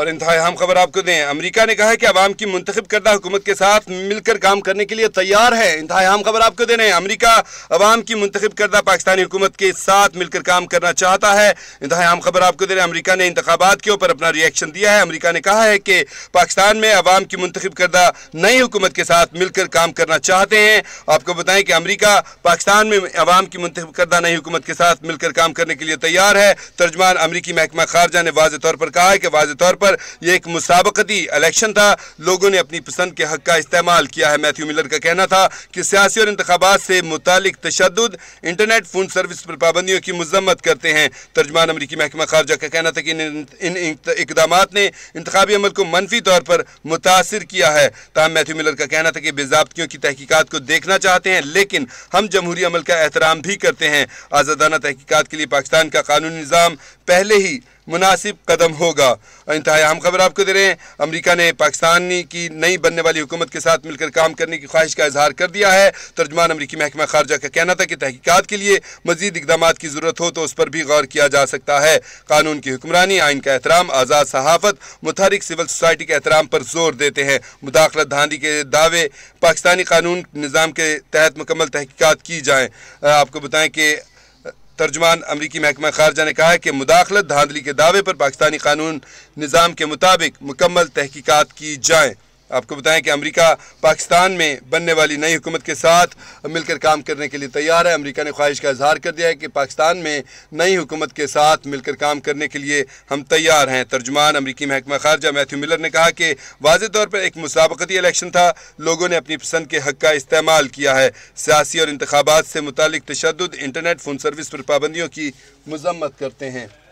और इंतहा अहम खबर आपको दें अमरीका ने कहा है कि आवाम की मुंतब करदा हुकूमत के साथ मिलकर काम करने के लिए तैयार है इंतहा अहम खबर आपको दे रहे हैं अमरीका आवाम की मुंतब करदा पाकिस्तानी हुकूमत के साथ मिलकर काम करना चाहता है इंतहा अहम खबर आपको दे रहे हैं अमरीका ने इंतबात के ऊपर अपना रिएक्शन दिया है अमरीका ने कहा है कि पाकिस्तान में आवाम की मुंतब करदा नई हुकूमत के साथ मिलकर काम करना चाहते हैं आपको बताएं कि अमरीका पाकिस्तान में आवाम की मुंतब करदा नई हुकूमत के साथ मिलकर काम करने के लिए तैयार है तर्जमान अमरीकी महकमा खारजा ने वाज तौर पर कहा है कि वाज तौर पर पर यह एक मुसाबकती इलेक्शन था लोगों ने अपनी पसंद के हक का इस्तेमाल किया है मैथ्यू मिलर का कहना था कि सियासी और इंतबात से मुतलिक तशद इंटरनेट फोन सर्विस पर पाबंदियों की मजम्मत करते हैं तर्जमान अमरीकी महकमा खारजा का कहना था कि इन इकदाम ने इंतबी अमल को मनफी तौर पर मुतासर किया है तहम मैथ्यू मिलर का कहना था कि बेजाबतियों की तहकीकत को देखना चाहते हैं लेकिन हम जमहूरी अमल का एहतराम भी करते हैं आज़ादाना तहकीकत के लिए पाकिस्तान का कानूनी निज़ाम पहले ही मुनासिब कदम होगा इंतहा अहम खबर आपको दे रहे हैं अमरीका ने पाकिस्तानी की नई बनने वाली हुकूमत के साथ मिलकर काम करने की ख्वाहिश का इजहार कर दिया है तर्जमान अमरीकी महकमा खारजा का कहना था कि तहकीकत के लिए मजीद इकदाम की ज़रूरत हो तो उस पर भी गौर किया जा सकता है कानून की हुक्मरानी आइन का एहतराम आज़ाद सहाफत मुतहरिक सिविल सोसाइटी के एहतराम पर जोर देते हैं मुदाखलत धांधी के दावे पाकिस्तानी कानून निज़ाम के तहत मुकम्मल तहकीकत की जाएँ आपको बताएँ कि तर्जमान अमरीकी महकमा खारजा ने कहा है कि मुदाखलत धांधली के दावे पर पाकिस्तानी कानून निज़ाम के मुताबिक मुकम्मल तहकीकत की जाएँ आपको बताएं कि अमेरिका पाकिस्तान में बनने वाली नई हुकूमत के साथ मिलकर काम करने के लिए तैयार है अमेरिका ने ख्वाहिश का इजहार कर दिया है कि पाकिस्तान में नई हुकूमत के साथ मिलकर काम करने के लिए हम तैयार हैं तर्जुमान अमरीकी महकमा खारजा मैथ्यू मिलर ने कहा कि वाज तौर पर एक मुसाबकती इलेक्शन था लोगों ने अपनी पसंद के हक का इस्तेमाल किया है सियासी और इंतबात से मुतल तशद इंटरनेट फ़ोन सर्विस पर पाबंदियों की मजम्मत करते हैं